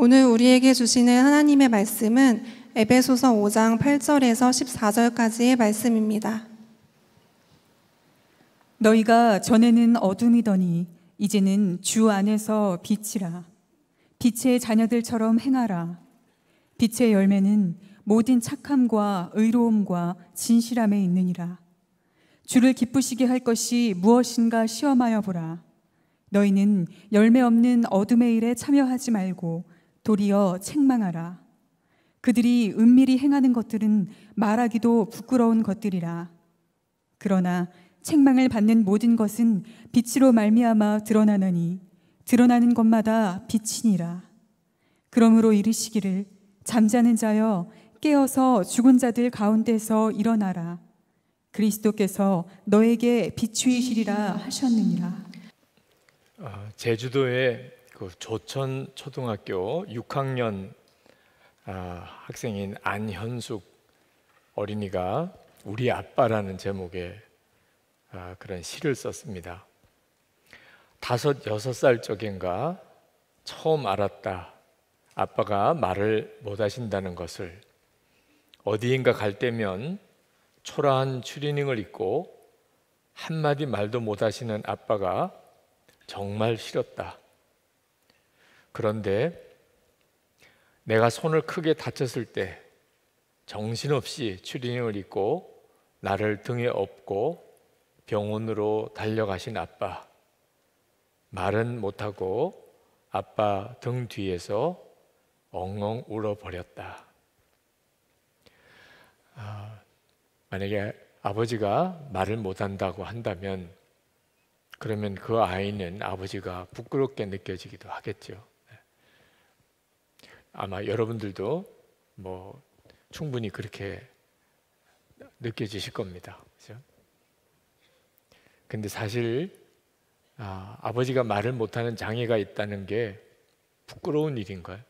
오늘 우리에게 주시는 하나님의 말씀은 에베소서 5장 8절에서 14절까지의 말씀입니다. 너희가 전에는 어둠이더니 이제는 주 안에서 빛이라. 빛의 자녀들처럼 행하라. 빛의 열매는 모든 착함과 의로움과 진실함에 있느니라. 주를 기쁘시게 할 것이 무엇인가 시험하여 보라. 너희는 열매 없는 어둠의 일에 참여하지 말고 도리어 책망하라. 그들이 은밀히 행하는 것들은 말하기도 부끄러운 것들이라. 그러나 책망을 받는 모든 것은 빛으로 말미암아 드러나느니 드러나는 것마다 빛이니라. 그러므로 이르시기를 잠자는 자여 깨어서 죽은 자들 가운데서 일어나라. 그리스도께서 너에게 비이시리라 하셨느니라. 아, 제주도에 그 조천 초등학교 6학년 아, 학생인 안현숙 어린이가 우리 아빠라는 제목의 아, 그런 시를 썼습니다. 다섯 여섯 살 적인가 처음 알았다. 아빠가 말을 못 하신다는 것을 어디인가 갈 때면 초라한 추리닝을 입고 한마디 말도 못 하시는 아빠가 정말 싫었다. 그런데 내가 손을 크게 다쳤을 때 정신없이 추리닝을 입고 나를 등에 업고 병원으로 달려가신 아빠. 말은 못하고 아빠 등 뒤에서 엉엉 울어버렸다. 아, 만약에 아버지가 말을 못한다고 한다면 그러면 그 아이는 아버지가 부끄럽게 느껴지기도 하겠죠. 아마 여러분들도 뭐 충분히 그렇게 느껴지실 겁니다. 그죠? 근데 사실 아, 아버지가 말을 못하는 장애가 있다는 게 부끄러운 일인가요?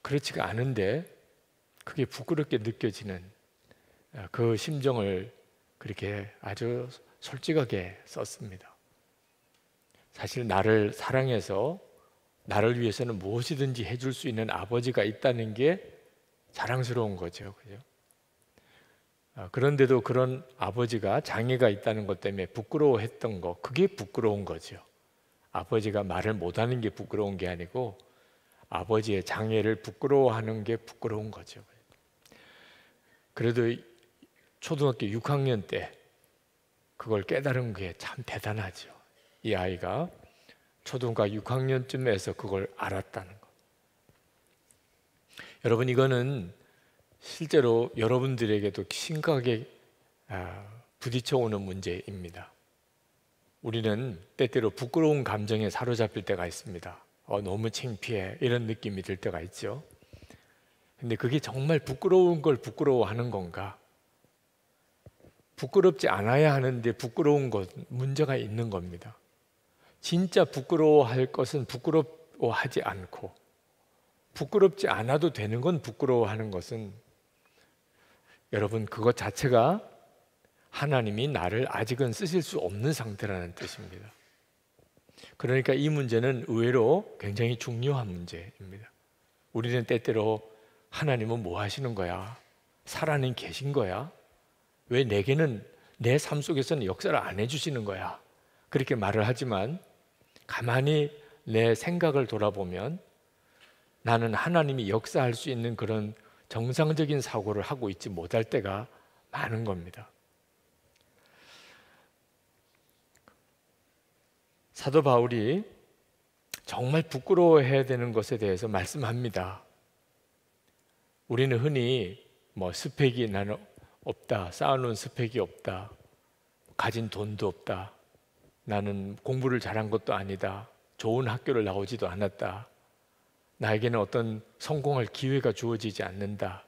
그렇지가 않은데 그게 부끄럽게 느껴지는 아, 그 심정을 그렇게 아주 솔직하게 썼습니다. 사실 나를 사랑해서 나를 위해서는 무엇이든지 해줄 수 있는 아버지가 있다는 게 자랑스러운 거죠. 그죠? 아, 그런데도 그런 아버지가 장애가 있다는 것 때문에 부끄러워했던 거, 그게 부끄러운 거죠. 아버지가 말을 못하는 게 부끄러운 게 아니고 아버지의 장애를 부끄러워하는 게 부끄러운 거죠. 그래도 초등학교 6학년 때 그걸 깨달은 게 참 대단하죠. 이 아이가 초등과 6학년쯤에서 그걸 알았다는 것. 여러분 이거는 실제로 여러분들에게도 심각하게 아, 부딪혀 오는 문제입니다. 우리는 때때로 부끄러운 감정에 사로잡힐 때가 있습니다. 어, 너무 창피해 이런 느낌이 들 때가 있죠. 근데 그게 정말 부끄러운 걸 부끄러워하는 건가? 부끄럽지 않아야 하는데 부끄러운 것 문제가 있는 겁니다. 진짜 부끄러워할 것은 부끄러워하지 않고 부끄럽지 않아도 되는 건 부끄러워하는 것은 여러분 그것 자체가 하나님이 나를 아직은 쓰실 수 없는 상태라는 뜻입니다. 그러니까 이 문제는 의외로 굉장히 중요한 문제입니다. 우리는 때때로 하나님은 뭐 하시는 거야? 살아는 계신 거야? 왜 내게는 내 삶 속에서는 역사를 안 해주시는 거야? 그렇게 말을 하지만 가만히 내 생각을 돌아보면 나는 하나님이 역사할 수 있는 그런 정상적인 사고를 하고 있지 못할 때가 많은 겁니다. 사도 바울이 정말 부끄러워해야 되는 것에 대해서 말씀합니다. 우리는 흔히 뭐 스펙이 나는 없다, 쌓아놓은 스펙이 없다, 가진 돈도 없다, 나는 공부를 잘한 것도 아니다. 좋은 학교를 나오지도 않았다. 나에게는 어떤 성공할 기회가 주어지지 않는다.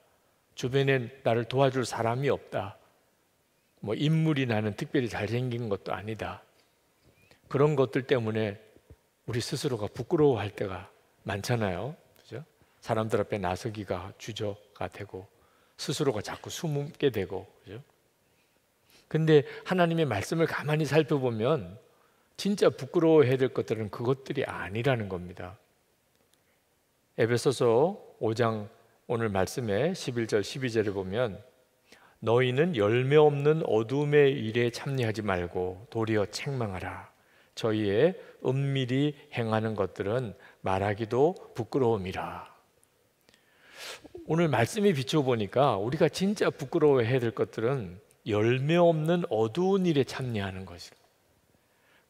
주변에 나를 도와줄 사람이 없다. 뭐 인물이 나는 특별히 잘생긴 것도 아니다. 그런 것들 때문에 우리 스스로가 부끄러워할 때가 많잖아요. 그죠? 사람들 앞에 나서기가 주저가 되고 스스로가 자꾸 숨게 되고 그죠? 근데 하나님의 말씀을 가만히 살펴보면 진짜 부끄러워해야 될 것들은 그것들이 아니라는 겁니다. 에베소서 5장 오늘 말씀에 11절 12절을 보면 너희는 열매 없는 어둠의 일에 참여하지 말고 도리어 책망하라. 저희의 은밀히 행하는 것들은 말하기도 부끄러움이라. 오늘 말씀에 비추 보니까 우리가 진짜 부끄러워해야 될 것들은 열매 없는 어두운 일에 참여하는 것이고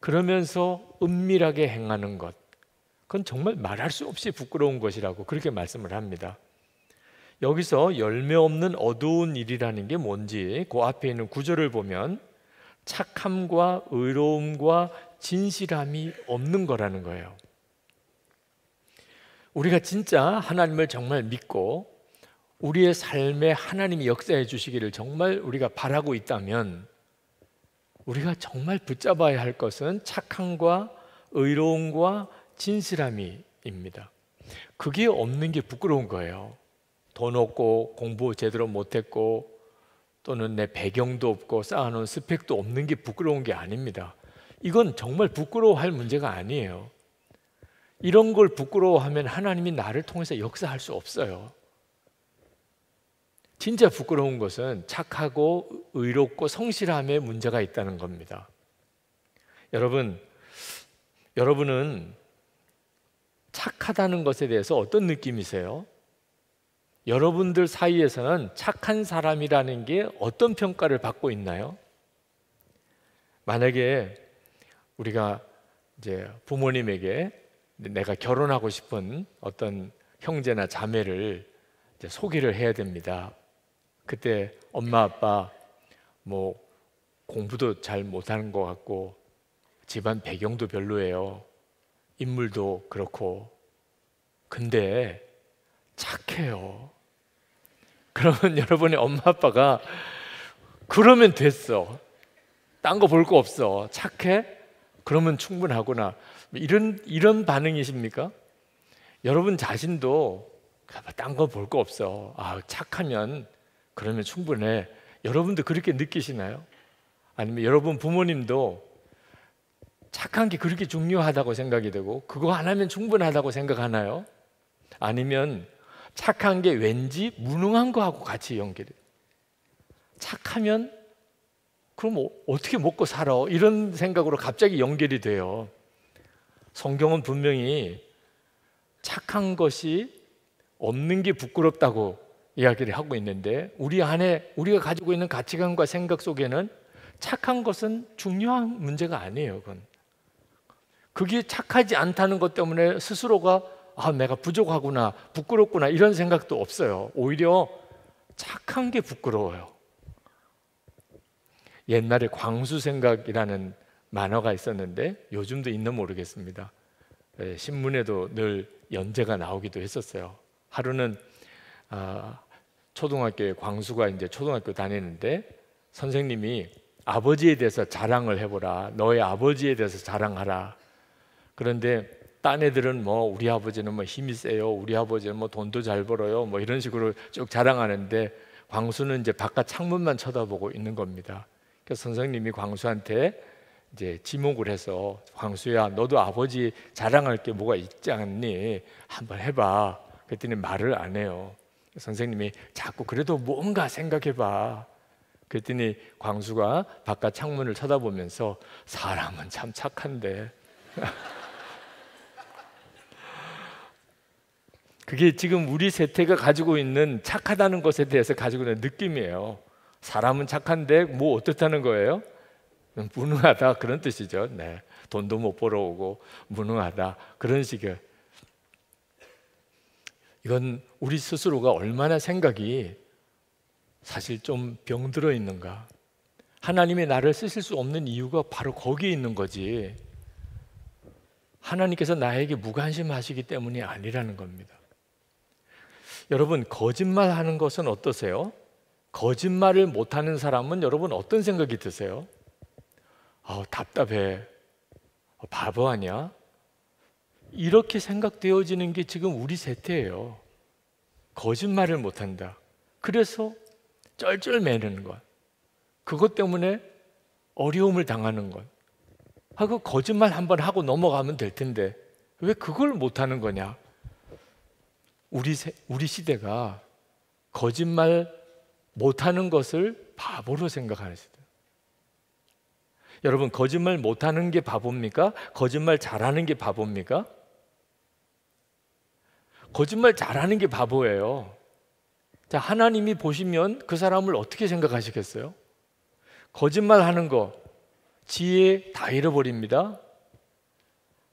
그러면서 은밀하게 행하는 것. 그건 정말 말할 수 없이 부끄러운 것이라고 그렇게 말씀을 합니다. 여기서 열매 없는 어두운 일이라는 게 뭔지 그 앞에 있는 구절을 보면 착함과 의로움과 진실함이 없는 거라는 거예요. 우리가 진짜 하나님을 정말 믿고 우리의 삶에 하나님이 역사해 주시기를 정말 우리가 바라고 있다면 우리가 정말 붙잡아야 할 것은 착함과 의로움과 진실함이입니다. 그게 없는 게 부끄러운 거예요. 돈 없고 공부 제대로 못했고 또는 내 배경도 없고 쌓아놓은 스펙도 없는 게 부끄러운 게 아닙니다. 이건 정말 부끄러워할 문제가 아니에요. 이런 걸 부끄러워하면 하나님이 나를 통해서 역사할 수 없어요. 진짜 부끄러운 것은 착하고 의롭고 성실함에 문제가 있다는 겁니다. 여러분, 여러분은 착하다는 것에 대해서 어떤 느낌이세요? 여러분들 사이에서는 착한 사람이라는 게 어떤 평가를 받고 있나요? 만약에 우리가 이제 부모님에게 내가 결혼하고 싶은 어떤 형제나 자매를 소개를 해야 됩니다. 그때 엄마 아빠 뭐 공부도 잘 못하는 것 같고 집안 배경도 별로예요. 인물도 그렇고. 근데 착해요. 그러면 여러분의 엄마 아빠가 그러면 됐어. 딴 거 볼 거 없어. 착해? 그러면 충분하구나. 이런 이런 반응이십니까? 여러분 자신도 딴 거 볼 거 없어. 아, 착하면 그러면 충분해. 여러분도 그렇게 느끼시나요? 아니면 여러분 부모님도 착한 게 그렇게 중요하다고 생각이 되고 그거 안 하면 충분하다고 생각하나요? 아니면 착한 게 왠지 무능한 거하고 같이 연결이 착하면 그럼 어, 어떻게 먹고 살아? 이런 생각으로 갑자기 연결이 돼요. 성경은 분명히 착한 것이 없는 게 부끄럽다고 이야기를 하고 있는데 우리 안에 우리가 가지고 있는 가치관과 생각 속에는 착한 것은 중요한 문제가 아니에요. 그건 그게 착하지 않다는 것 때문에 스스로가 아 내가 부족하구나 부끄럽구나 이런 생각도 없어요. 오히려 착한 게 부끄러워요. 옛날에 광수 생각이라는 만화가 있었는데 요즘도 있나 모르겠습니다. 예, 신문에도 늘 연재가 나오기도 했었어요. 하루는 아, 초등학교에 광수가 이제 초등학교 다니는데 선생님이 아버지에 대해서 자랑을 해보라. 너의 아버지에 대해서 자랑하라. 그런데 딴 애들은 뭐 우리 아버지는 뭐 힘이 세요. 우리 아버지는 뭐 돈도 잘 벌어요. 뭐 이런 식으로 쭉 자랑하는데 광수는 이제 바깥 창문만 쳐다보고 있는 겁니다. 그래서 선생님이 광수한테 이제 지목을 해서 광수야 너도 아버지 자랑할 게 뭐가 있지 않니? 한번 해봐. 그랬더니 말을 안 해요. 선생님이 자꾸 그래도 뭔가 생각해봐. 그랬더니 광수가 바깥 창문을 쳐다보면서 사람은 참 착한데. 그게 지금 우리 세태가 가지고 있는 착하다는 것에 대해서 가지고 있는 느낌이에요. 사람은 착한데 뭐 어떻다는 거예요? 무능하다 그런 뜻이죠. 네. 돈도 못 벌어오고 무능하다 그런 식의 이건 우리 스스로가 얼마나 생각이 사실 좀 병들어 있는가. 하나님의 나를 쓰실 수 없는 이유가 바로 거기에 있는 거지. 하나님께서 나에게 무관심하시기 때문이 아니라는 겁니다. 여러분, 거짓말 하는 것은 어떠세요? 거짓말을 못하는 사람은 여러분 어떤 생각이 드세요? 아, 답답해. 어, 바보 아니야? 이렇게 생각되어지는 게 지금 우리 세태예요. 거짓말을 못한다. 그래서 쩔쩔매는 것. 그것 때문에 어려움을 당하는 것. 하고 거짓말 한번 하고 넘어가면 될 텐데 왜 그걸 못하는 거냐? 우리 세, 우리 시대가 거짓말 못하는 것을 바보로 생각하는 시대. 여러분 거짓말 못하는 게 바보입니까? 거짓말 잘하는 게 바보입니까? 거짓말 잘하는 게 바보예요. 자, 하나님이 보시면 그 사람을 어떻게 생각하시겠어요? 거짓말 하는 거, 지혜 다 잃어버립니다.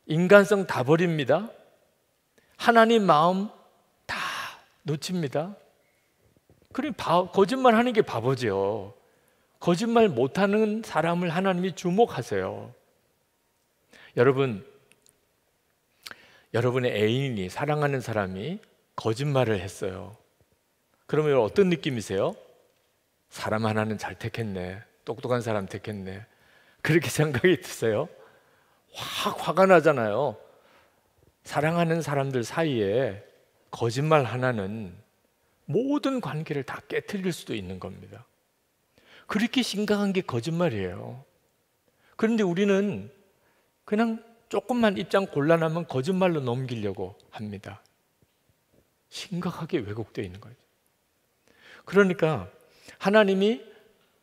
인간성 다 버립니다. 하나님 마음 다 놓칩니다. 그럼 거짓말 하는 게 바보죠. 거짓말 못하는 사람을 하나님이 주목하세요. 여러분, 여러분의 애인이 사랑하는 사람이 거짓말을 했어요. 그러면 어떤 느낌이세요? 사람 하나는 잘 택했네. 똑똑한 사람 택했네. 그렇게 생각이 드세요? 확 화가 나잖아요. 사랑하는 사람들 사이에 거짓말 하나는 모든 관계를 다 깨뜨릴 수도 있는 겁니다. 그렇게 심각한 게 거짓말이에요. 그런데 우리는 그냥 조금만 입장 곤란하면 거짓말로 넘기려고 합니다. 심각하게 왜곡되어 있는 거예 그러니까 하나님이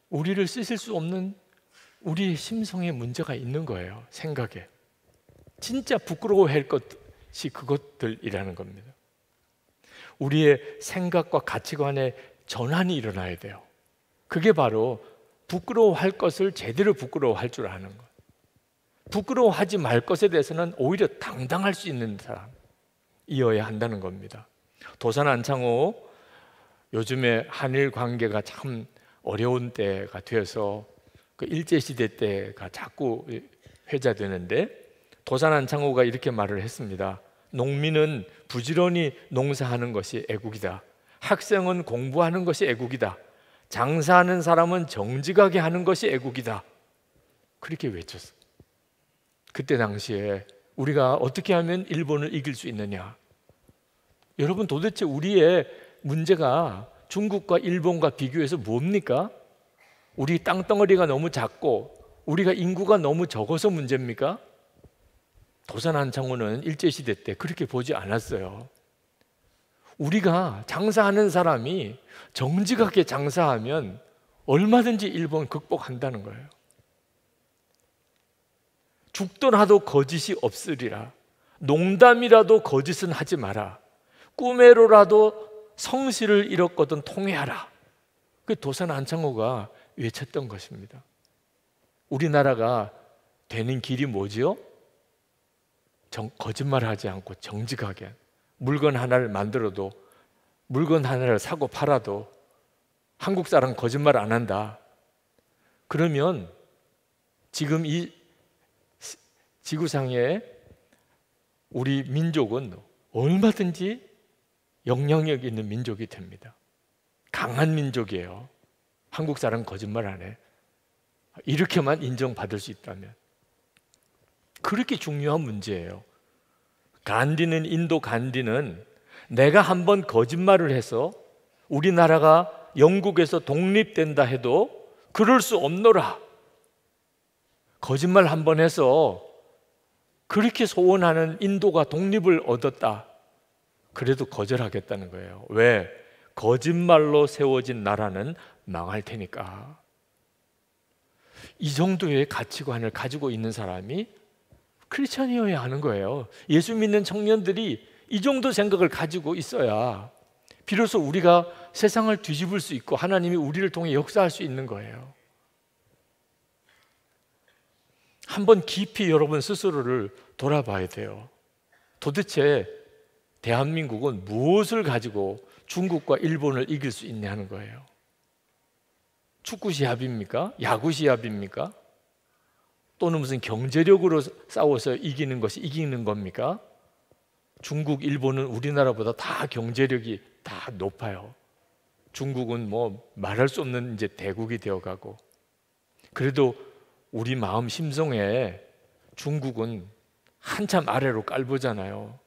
우리를 쓰실 수 없는 우리의 심성에 문제가 있는 거예요. 생각에. 진짜 부끄러워할 것이 그것들이라는 겁니다. 우리의 생각과 가치관의 전환이 일어나야 돼요. 그게 바로 부끄러워할 것을 제대로 부끄러워할 줄 아는 것. 부끄러워하지 말 것에 대해서는 오히려 당당할 수 있는 사람이어야 한다는 겁니다. 도산 안창호 요즘에 한일 관계가 참 어려운 때가 되어서 그 일제 시대 때가 자꾸 회자되는데 도산 안창호가 이렇게 말을 했습니다. 농민은 부지런히 농사하는 것이 애국이다. 학생은 공부하는 것이 애국이다. 장사하는 사람은 정직하게 하는 것이 애국이다. 그렇게 외쳤어. 그때 당시에 우리가 어떻게 하면 일본을 이길 수 있느냐? 여러분 도대체 우리의 문제가 중국과 일본과 비교해서 뭡니까? 우리 땅덩어리가 너무 작고 우리가 인구가 너무 적어서 문제입니까? 도산 한창호는 일제시대 때 그렇게 보지 않았어요. 우리가 장사하는 사람이 정직하게 장사하면 얼마든지 일본 극복한다는 거예요. 죽더라도 거짓이 없으리라. 농담이라도 거짓은 하지 마라. 꿈에로라도 성실을 잃었거든 통회하라. 그 도산 안창호가 외쳤던 것입니다. 우리나라가 되는 길이 뭐지요? 정, 거짓말하지 않고 정직하게 물건 하나를 만들어도 물건 하나를 사고 팔아도 한국 사람 거짓말 안 한다. 그러면 지금 이 지구상에 우리 민족은 얼마든지 영향력 있는 민족이 됩니다. 강한 민족이에요. 한국 사람 거짓말 안 해. 이렇게만 인정받을 수 있다면. 그렇게 중요한 문제예요. 간디는, 인도 간디는 내가 한 번 거짓말을 해서 우리나라가 영국에서 독립된다 해도 그럴 수 없노라. 거짓말 한 번 해서 그렇게 소원하는 인도가 독립을 얻었다. 그래도 거절하겠다는 거예요. 왜? 거짓말로 세워진 나라는 망할 테니까. 이 정도의 가치관을 가지고 있는 사람이 크리스천이어야 하는 거예요. 예수 믿는 청년들이 이 정도 생각을 가지고 있어야 비로소 우리가 세상을 뒤집을 수 있고 하나님이 우리를 통해 역사할 수 있는 거예요. 한번 깊이 여러분 스스로를 돌아봐야 돼요. 도대체 대한민국은 무엇을 가지고 중국과 일본을 이길 수 있냐 하는 거예요. 축구 시합입니까? 야구 시합입니까? 또는 무슨 경제력으로 싸워서 이기는 것이 이기는 겁니까? 중국, 일본은 우리나라보다 다 경제력이 다 높아요. 중국은 뭐 말할 수 없는 이제 대국이 되어가고 그래도 우리 마음 심성에 중국은 한참 아래로 깔보잖아요.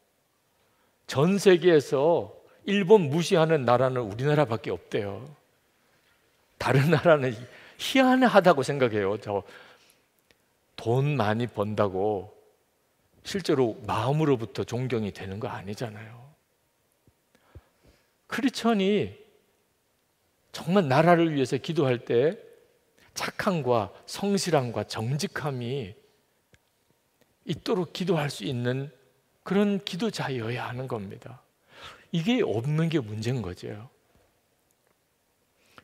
전 세계에서 일본 무시하는 나라는 우리나라밖에 없대요. 다른 나라는 희한하다고 생각해요. 저 돈 많이 번다고 실제로 마음으로부터 존경이 되는 거 아니잖아요. 크리천이 정말 나라를 위해서 기도할 때 착함과 성실함과 정직함이 있도록 기도할 수 있는 그런 기도자여야 하는 겁니다. 이게 없는 게 문제인 거죠.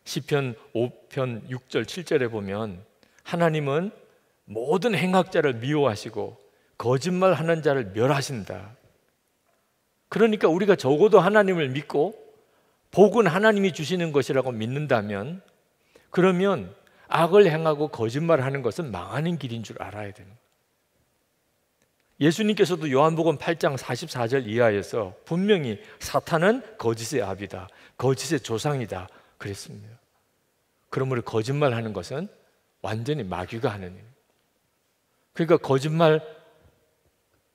시편 5편 6절 7절에 보면 하나님은 모든 행악자를 미워하시고 거짓말하는 자를 멸하신다. 그러니까 우리가 적어도 하나님을 믿고 복은 하나님이 주시는 것이라고 믿는다면 그러면 악을 행하고 거짓말하는 것은 망하는 길인 줄 알아야 되는 예수님께서도 요한복음 8장 44절 이하에서 분명히 사탄은 거짓의 아비다. 거짓의 조상이다. 그랬습니다. 그러므로 거짓말하는 것은 완전히 마귀가 하는 일. 그러니까 거짓말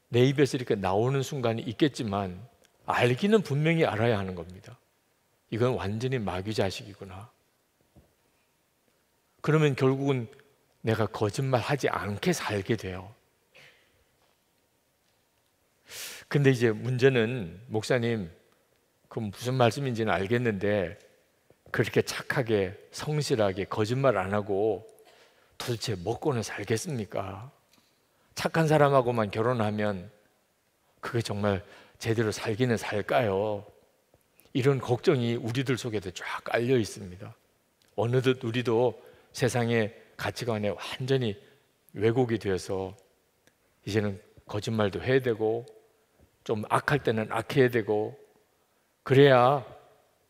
내 입에서 이렇게 나오는 순간이 있겠지만 알기는 분명히 알아야 하는 겁니다. 이건 완전히 마귀 자식이구나. 그러면 결국은 내가 거짓말하지 않게 살게 돼요. 근데 이제 문제는 목사님 그 무슨 말씀인지는 알겠는데 그렇게 착하게 성실하게 거짓말 안 하고 도대체 먹고는 뭐 살겠습니까? 착한 사람하고만 결혼하면 그게 정말 제대로 살기는 살까요? 이런 걱정이 우리들 속에도 쫙 깔려 있습니다. 어느덧 우리도 세상의 가치관에 완전히 왜곡이 되어서 이제는 거짓말도 해야 되고 좀 악할 때는 악해야 되고 그래야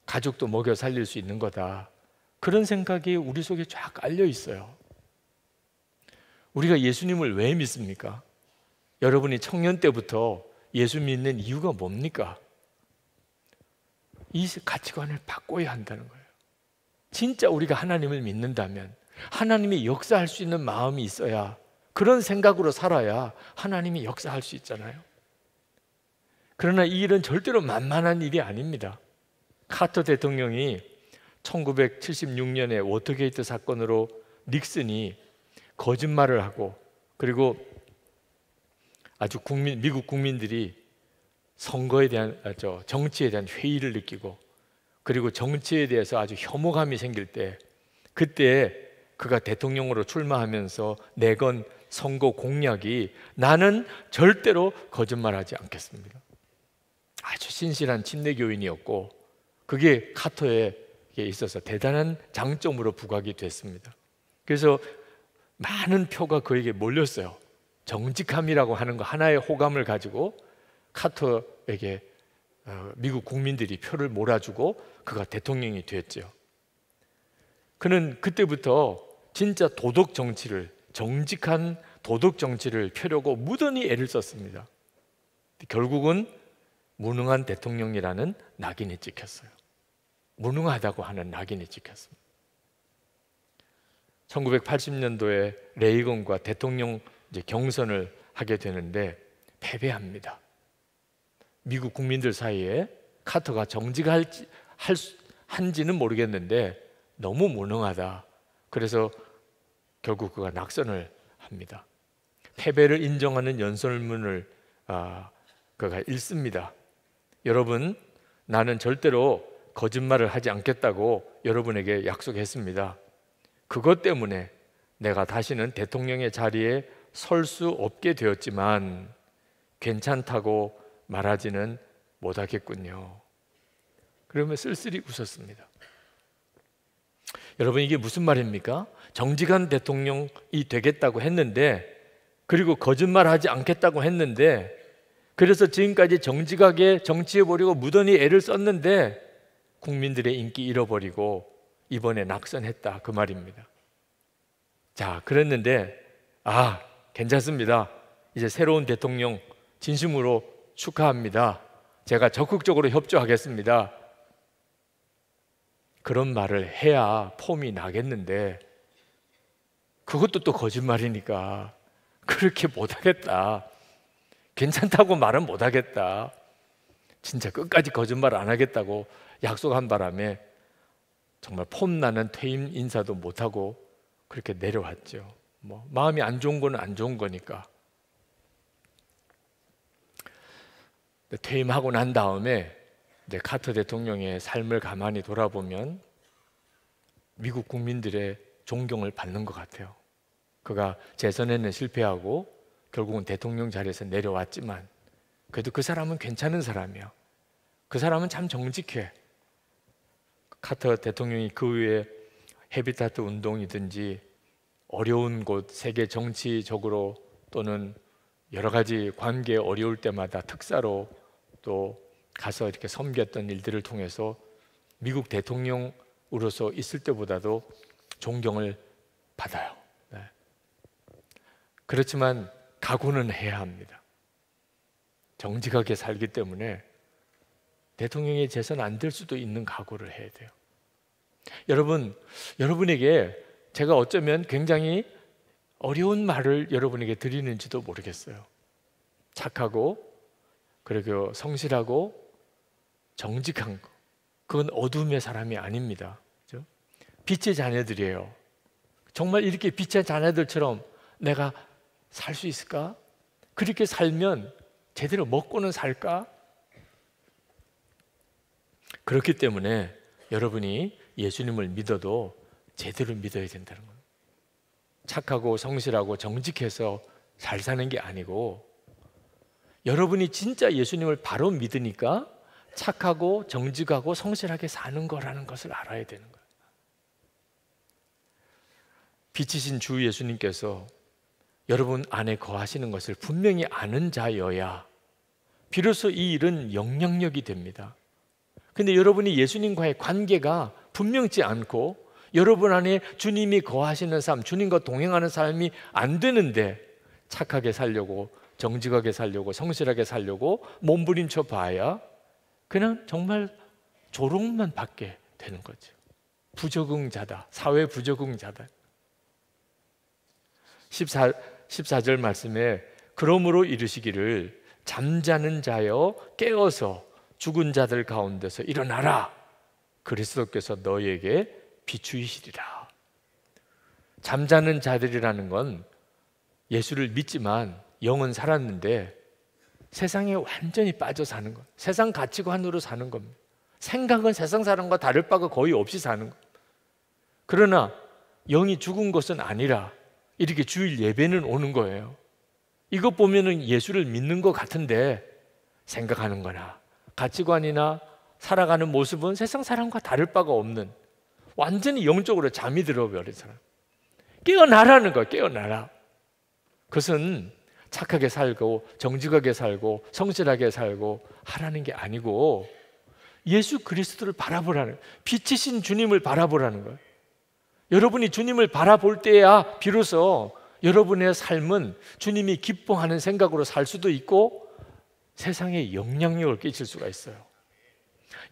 가족도 먹여 살릴 수 있는 거다. 그런 생각이 우리 속에 쫙 깔려 있어요. 우리가 예수님을 왜 믿습니까? 여러분이 청년 때부터 예수 믿는 이유가 뭡니까? 이 가치관을 바꿔야 한다는 거예요. 진짜 우리가 하나님을 믿는다면 하나님이 역사할 수 있는 마음이 있어야 그런 생각으로 살아야 하나님이 역사할 수 있잖아요. 그러나 이 일은 절대로 만만한 일이 아닙니다. 카터 대통령이 1976년에 워터게이트 사건으로 닉슨이 거짓말을 하고 그리고 아주 국민, 미국 국민들이 선거에 대한 아, 정치에 대한 회의를 느끼고 그리고 정치에 대해서 아주 혐오감이 생길 때 그때 그가 대통령으로 출마하면서 내건 선거 공약이 나는 절대로 거짓말하지 않겠습니다. 아주 신실한 침례 교인이었고 그게 카토에 있어서 대단한 장점으로 부각이 됐습니다. 그래서 많은 표가 그에게 몰렸어요. 정직함이라고 하는 거 하나의 호감을 가지고 카토에게 어, 미국 국민들이 표를 몰아주고 그가 대통령이 되었지요. 그는 그때부터 진짜 도덕 정치를 정직한 도덕 정치를 펴려고 무던히 애를 썼습니다. 결국은 무능한 대통령이라는 낙인이 찍혔어요. 무능하다고 하는 낙인이 찍혔습니다. 1980년도에 레이건과 대통령 경선을 하게 되는데 패배합니다. 미국 국민들 사이에 카터가 정직할지 할 수, 한지는 모르겠는데 너무 무능하다. 그래서 결국 그가 낙선을 합니다. 패배를 인정하는 연설문을 아, 그가 읽습니다. 여러분, 나는 절대로 거짓말을 하지 않겠다고 여러분에게 약속했습니다. 그것 때문에 내가 다시는 대통령의 자리에 설 수 없게 되었지만 괜찮다고 말하지는 못하겠군요. 그러면 쓸쓸히 웃었습니다. 여러분 이게 무슨 말입니까? 정직한 대통령이 되겠다고 했는데 그리고 거짓말하지 않겠다고 했는데 그래서 지금까지 정직하게 정치해 보려고 무던히 애를 썼는데 국민들의 인기 잃어버리고 이번에 낙선했다 그 말입니다. 자, 그랬는데 아, 괜찮습니다. 이제 새로운 대통령 진심으로 축하합니다. 제가 적극적으로 협조하겠습니다. 그런 말을 해야 폼이 나겠는데 그것도 또 거짓말이니까 그렇게 못하겠다. 괜찮다고 말은 못하겠다. 진짜 끝까지 거짓말 안 하겠다고 약속한 바람에 정말 폼나는 퇴임 인사도 못하고 그렇게 내려왔죠. 뭐 마음이 안 좋은 건 안 좋은 거니까. 퇴임하고 난 다음에 이 카터 대통령의 삶을 가만히 돌아보면 미국 국민들의 존경을 받는 것 같아요. 그가 재선에는 실패하고 결국은 대통령 자리에서 내려왔지만 그래도 그 사람은 괜찮은 사람이야. 그 사람은 참 정직해. 카터 대통령이 그 후에 헤비타트 운동이든지 어려운 곳 세계 정치적으로 또는 여러 가지 관계 어려울 때마다 특사로 또 가서 이렇게 섬겼던 일들을 통해서 미국 대통령으로서 있을 때보다도 존경을 받아요. 네. 그렇지만 각오는 해야 합니다. 정직하게 살기 때문에 대통령이 재선 안 될 수도 있는 각오를 해야 돼요. 여러분, 여러분에게 제가 어쩌면 굉장히 어려운 말을 여러분에게 드리는지도 모르겠어요. 착하고 그리고 성실하고 정직한 것. 그건 어둠의 사람이 아닙니다. 그렇죠? 빛의 자녀들이에요. 정말 이렇게 빛의 자녀들처럼 내가 살 수 있을까? 그렇게 살면 제대로 먹고는 살까? 그렇기 때문에 여러분이 예수님을 믿어도 제대로 믿어야 된다는 거예요. 착하고 성실하고 정직해서 잘 사는 게 아니고 여러분이 진짜 예수님을 바로 믿으니까 착하고 정직하고 성실하게 사는 거라는 것을 알아야 되는 거예요. 빛이신 주 예수님께서 여러분 안에 거하시는 것을 분명히 아는 자여야 비로소 이 일은 영향력이 됩니다. 근데 여러분이 예수님과의 관계가 분명치 않고 여러분 안에 주님이 거하시는 삶, 주님과 동행하는 삶이 안 되는데 착하게 살려고 정직하게 살려고 성실하게 살려고 몸부림쳐 봐야 그냥 정말 조롱만 받게 되는 거죠. 부적응자다. 사회 부적응자다. 14, 14절 말씀에 그러므로 이르시기를 잠자는 자여 깨어서 죽은 자들 가운데서 일어나라. 그리스도께서 너에게 비추이시리라. 잠자는 자들이라는 건 예수를 믿지만 영은 살았는데 세상에 완전히 빠져 사는 것. 세상 가치관으로 사는 겁니다. 생각은 세상 사람과 다를 바가 거의 없이 사는 것. 그러나 영이 죽은 것은 아니라 이렇게 주일 예배는 오는 거예요. 이것 보면은 예수를 믿는 것 같은데 생각하는 거나 가치관이나 살아가는 모습은 세상 사람과 다를 바가 없는 완전히 영적으로 잠이 들어버린 사람. 깨어나라는 거야, 깨어나라. 그것은 착하게 살고 정직하게 살고 성실하게 살고 하라는 게 아니고 예수 그리스도를 바라보라는 빛이신 주님을 바라보라는 거예요. 여러분이 주님을 바라볼 때야 비로소 여러분의 삶은 주님이 기뻐하는 생각으로 살 수도 있고 세상에 영향력을 끼칠 수가 있어요.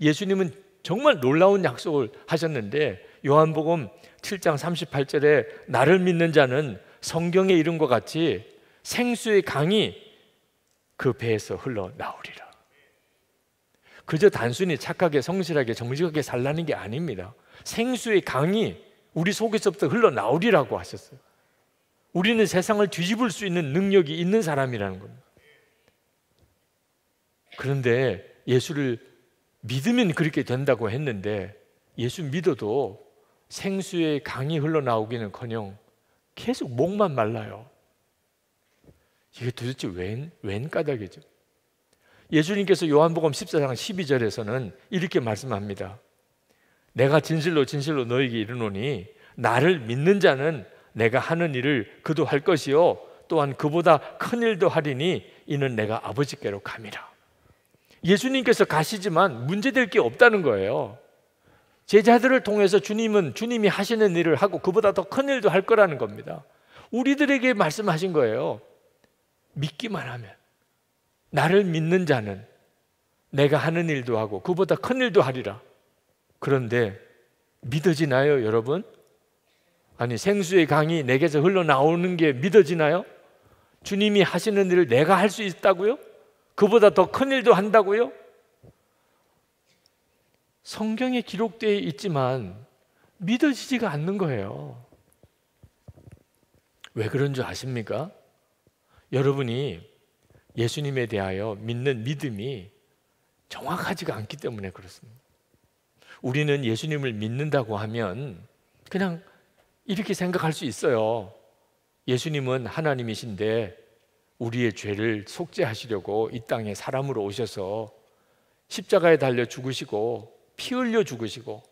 예수님은 정말 놀라운 약속을 하셨는데 요한복음 7장 38절에 나를 믿는 자는 성경의 이름과 같이 생수의 강이 그 배에서 흘러나오리라. 그저 단순히 착하게 성실하게 정직하게 살라는 게 아닙니다. 생수의 강이 우리 속에서부터 흘러나오리라고 하셨어요. 우리는 세상을 뒤집을 수 있는 능력이 있는 사람이라는 겁니다. 그런데 예수를 믿으면 그렇게 된다고 했는데 예수 믿어도 생수의 강이 흘러나오기는커녕 계속 목만 말라요. 이게 도대체 웬, 웬 까닭이죠? 예수님께서 요한복음 14장 12절에서는 이렇게 말씀합니다. 내가 진실로 진실로 너에게 이르노니 나를 믿는 자는 내가 하는 일을 그도 할 것이요 또한 그보다 큰 일도 하리니 이는 내가 아버지께로 감이라. 예수님께서 가시지만 문제될 게 없다는 거예요. 제자들을 통해서 주님은 주님이 하시는 일을 하고 그보다 더 큰 일도 할 거라는 겁니다. 우리들에게 말씀하신 거예요. 믿기만 하면 나를 믿는 자는 내가 하는 일도 하고 그보다 큰 일도 하리라. 그런데 믿어지나요, 여러분? 아니 생수의 강이 내게서 흘러나오는 게 믿어지나요? 주님이 하시는 일을 내가 할 수 있다고요? 그보다 더 큰 일도 한다고요? 성경에 기록되어 있지만 믿어지지가 않는 거예요. 왜 그런 줄 아십니까? 여러분이 예수님에 대하여 믿는 믿음이 정확하지가 않기 때문에 그렇습니다. 우리는 예수님을 믿는다고 하면 그냥 이렇게 생각할 수 있어요. 예수님은 하나님이신데 우리의 죄를 속죄하시려고 이 땅에 사람으로 오셔서 십자가에 달려 죽으시고 피 흘려 죽으시고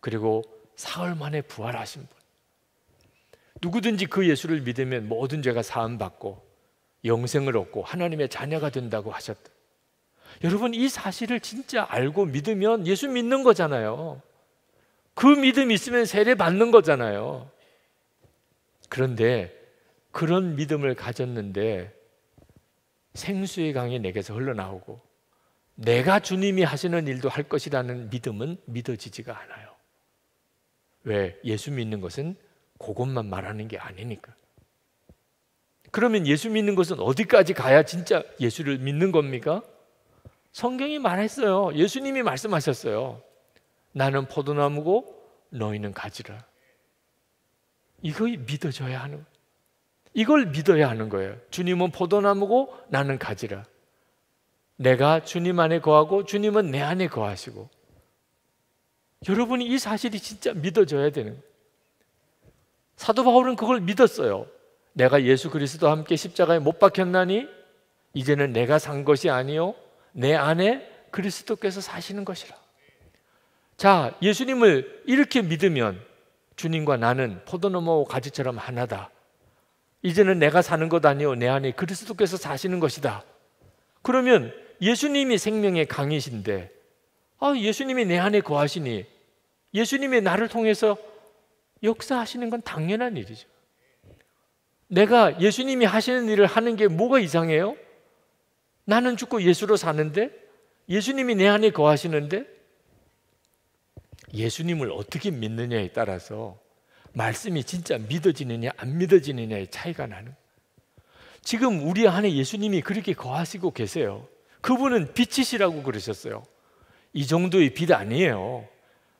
그리고 사흘 만에 부활하신 분. 누구든지 그 예수를 믿으면 모든 죄가 사함 받고 영생을 얻고 하나님의 자녀가 된다고 하셨다. 여러분 이 사실을 진짜 알고 믿으면 예수 믿는 거잖아요. 그 믿음 있으면 세례 받는 거잖아요. 그런데 그런 믿음을 가졌는데 생수의 강이 내게서 흘러나오고 내가 주님이 하시는 일도 할 것이라는 믿음은 믿어지지가 않아요. 왜? 예수 믿는 것은 그것만 말하는 게 아니니까. 그러면 예수 믿는 것은 어디까지 가야 진짜 예수를 믿는 겁니까? 성경이 말했어요. 예수님이 말씀하셨어요. 나는 포도나무고 너희는 가지라. 이거 믿어져야 하는 이걸 믿어야 하는 거예요. 주님은 포도나무고 나는 가지라. 내가 주님 안에 거하고 주님은 내 안에 거하시고. 여러분이 이 사실이 진짜 믿어져야 되는 거예요. 사도 바울은 그걸 믿었어요. 내가 예수 그리스도와 함께 십자가에 못 박혔나니 이제는 내가 산 것이 아니요 내 안에 그리스도께서 사시는 것이라. 자, 예수님을 이렇게 믿으면 주님과 나는 포도나무 가지처럼 하나다. 이제는 내가 사는 것 아니요 내 안에 그리스도께서 사시는 것이다. 그러면 예수님이 생명의 강이신데 아, 예수님이 내 안에 거하시니 예수님이 나를 통해서 역사하시는 건 당연한 일이죠. 내가 예수님이 하시는 일을 하는 게 뭐가 이상해요? 나는 죽고 예수로 사는데 예수님이 내 안에 거하시는데 예수님을 어떻게 믿느냐에 따라서 말씀이 진짜 믿어지느냐 안 믿어지느냐의 차이가 나는 지금 우리 안에 예수님이 그렇게 거하시고 계세요. 그분은 빛이시라고 그러셨어요. 이 정도의 빛 아니에요.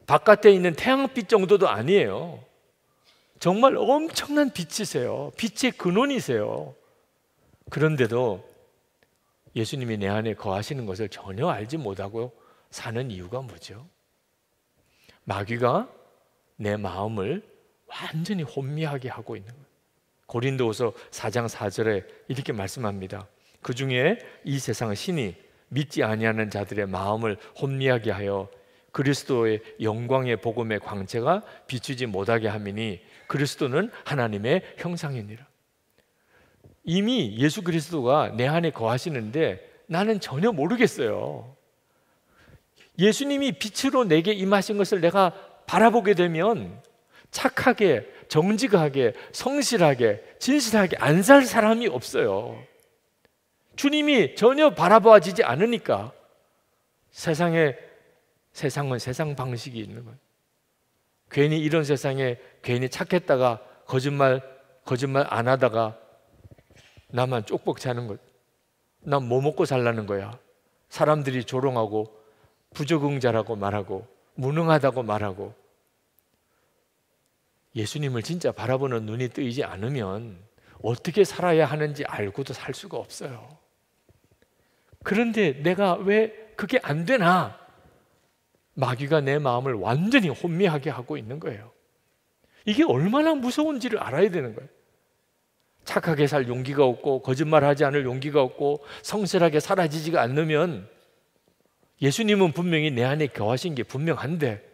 바깥에 있는 태양빛 정도도 아니에요. 정말 엄청난 빛이세요. 빛의 근원이세요. 그런데도 예수님이 내 안에 거하시는 것을 전혀 알지 못하고 사는 이유가 뭐죠? 마귀가 내 마음을 완전히 혼미하게 하고 있는 거예요. 고린도후서 4장 4절에 이렇게 말씀합니다. 그 중에 이 세상 신이 믿지 아니하는 자들의 마음을 혼미하게 하여 그리스도의 영광의 복음의 광채가 비추지 못하게 함이니 그리스도는 하나님의 형상이니라. 이미 예수 그리스도가 내 안에 거하시는데 나는 전혀 모르겠어요. 예수님이 빛으로 내게 임하신 것을 내가 바라보게 되면 착하게, 정직하게, 성실하게, 진실하게 안 살 사람이 없어요. 주님이 전혀 바라보아지지 않으니까 세상에 세상은 세상 방식이 있는 거예요. 괜히 이런 세상에 괜히 착했다가 거짓말 거짓말 안 하다가 나만 쪽박 차는 것. 난 뭐 먹고 살라는 거야. 사람들이 조롱하고 부적응자라고 말하고 무능하다고 말하고 예수님을 진짜 바라보는 눈이 뜨이지 않으면 어떻게 살아야 하는지 알고도 살 수가 없어요. 그런데 내가 왜 그게 안 되나? 마귀가 내 마음을 완전히 혼미하게 하고 있는 거예요. 이게 얼마나 무서운지를 알아야 되는 거예요. 착하게 살 용기가 없고 거짓말하지 않을 용기가 없고 성실하게 사라지지가 않으면 예수님은 분명히 내 안에 거하신 게 분명한데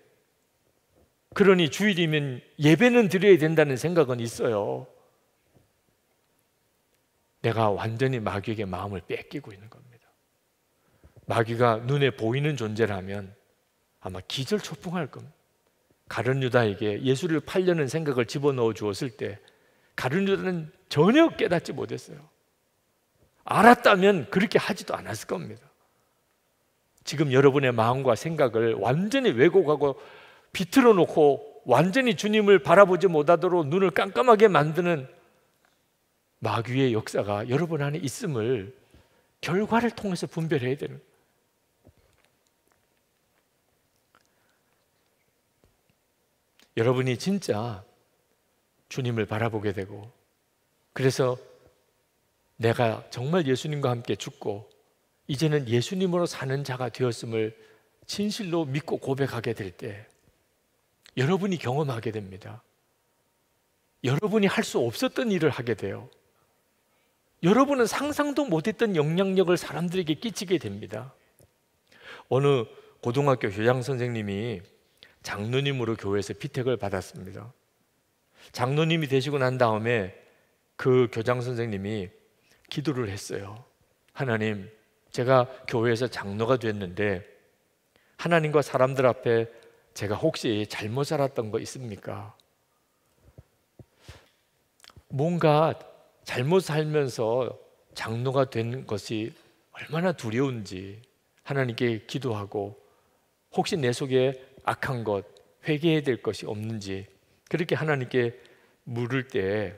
그러니 주일이면 예배는 드려야 된다는 생각은 있어요. 내가 완전히 마귀에게 마음을 뺏기고 있는 겁니다. 마귀가 눈에 보이는 존재라면 아마 기절 초풍할 겁니다. 가룟 유다에게 예수를 팔려는 생각을 집어넣어 주었을 때 가룟 유다는 전혀 깨닫지 못했어요. 알았다면 그렇게 하지도 않았을 겁니다. 지금 여러분의 마음과 생각을 완전히 왜곡하고 비틀어 놓고 완전히 주님을 바라보지 못하도록 눈을 깜깜하게 만드는 마귀의 역사가 여러분 안에 있음을 결과를 통해서 분별해야 되는 여러분이 진짜 주님을 바라보게 되고 그래서 내가 정말 예수님과 함께 죽고 이제는 예수님으로 사는 자가 되었음을 진실로 믿고 고백하게 될 때 여러분이 경험하게 됩니다. 여러분이 할 수 없었던 일을 하게 돼요. 여러분은 상상도 못했던 영향력을 사람들에게 끼치게 됩니다. 어느 고등학교 교장 선생님이 장로님으로 교회에서 피택을 받았습니다. 장로님이 되시고 난 다음에 그 교장 선생님이 기도를 했어요. 하나님, 제가 교회에서 장로가 됐는데 하나님과 사람들 앞에 제가 혹시 잘못 살았던 거 있습니까? 뭔가 잘못 살면서 장로가 된 것이 얼마나 두려운지 하나님께 기도하고 혹시 내 속에 악한 것, 회개해야 될 것이 없는지 그렇게 하나님께 물을 때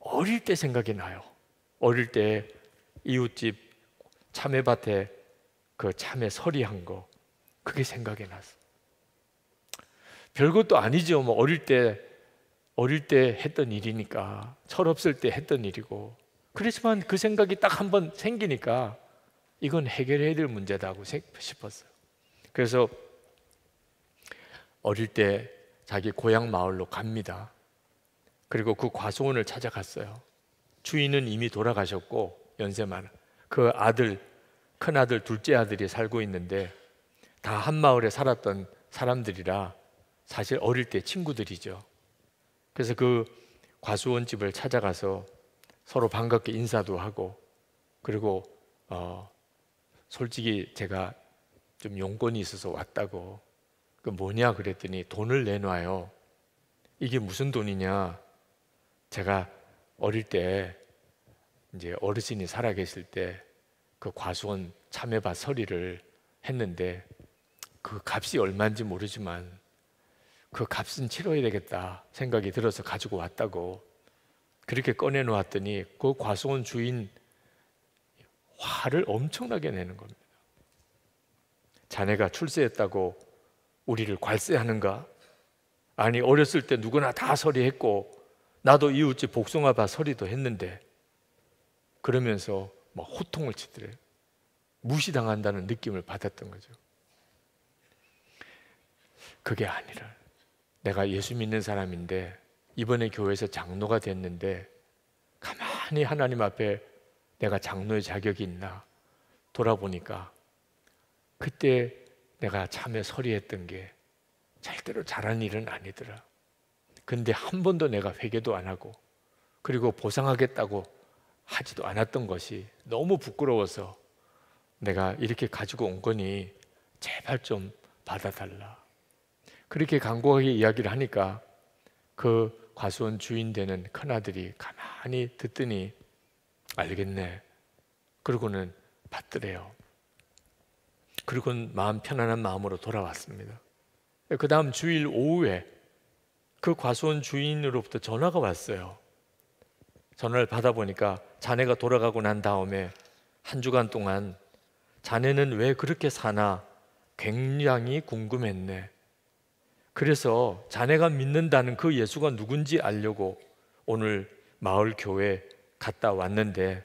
어릴 때 생각이 나요. 어릴 때 이웃집 참외밭에 그 참외 서리한 거 그게 생각이 났어. 별것도 아니죠. 뭐 어릴 때 어릴 때 했던 일이니까 철없을 때 했던 일이고 그렇지만 그 생각이 딱 한 번 생기니까 이건 해결해야 될 문제다고 싶었어요. 그래서 어릴 때 자기 고향 마을로 갑니다. 그리고 그 과수원을 찾아갔어요. 주인은 이미 돌아가셨고 연세만 많그 아들 큰 아들 둘째 아들이 살고 있는데 다 한 마을에 살았던 사람들이라 사실 어릴 때 친구들이죠. 그래서 그 과수원 집을 찾아가서 서로 반갑게 인사도 하고 그리고 어 솔직히 제가 좀 용건이 있어서 왔다고 그 뭐냐 그랬더니 돈을 내놔요. 이게 무슨 돈이냐? 제가 어릴 때 이제 어르신이 살아 계실 때 그 과수원 참여밭 서리를 했는데 그 값이 얼마인지 모르지만 그 값은 치러야 되겠다 생각이 들어서 가지고 왔다고 그렇게 꺼내 놓았더니 그 과수원 주인 화를 엄청나게 내는 겁니다. 자네가 출세했다고 우리를 괄세하는가? 아니 어렸을 때 누구나 다 서리했고 나도 이웃집 복숭아 밭 서리도 했는데 그러면서 막 호통을 치더래 무시당한다는 느낌을 받았던 거죠. 그게 아니라 내가 예수 믿는 사람인데 이번에 교회에서 장로가 됐는데 가만히 하나님 앞에 내가 장로의 자격이 있나 돌아보니까 그때 내가 참에 서리했던 게 절대로 잘한 일은 아니더라. 근데 한 번도 내가 회개도 안 하고 그리고 보상하겠다고 하지도 않았던 것이 너무 부끄러워서 내가 이렇게 가지고 온 거니 제발 좀 받아달라. 그렇게 간곡하게 이야기를 하니까 그 과수원 주인 되는 큰아들이 가만히 듣더니 알겠네. 그러고는 받더래요. 그리고 마음 편안한 마음으로 돌아왔습니다. 그 다음 주일 오후에 그 과수원 주인으로부터 전화가 왔어요. 전화를 받아보니까 자네가 돌아가고 난 다음에 한 주간 동안 자네는 왜 그렇게 사나 굉장히 궁금했네. 그래서 자네가 믿는다는 그 예수가 누군지 알려고 오늘 마을 교회 갔다 왔는데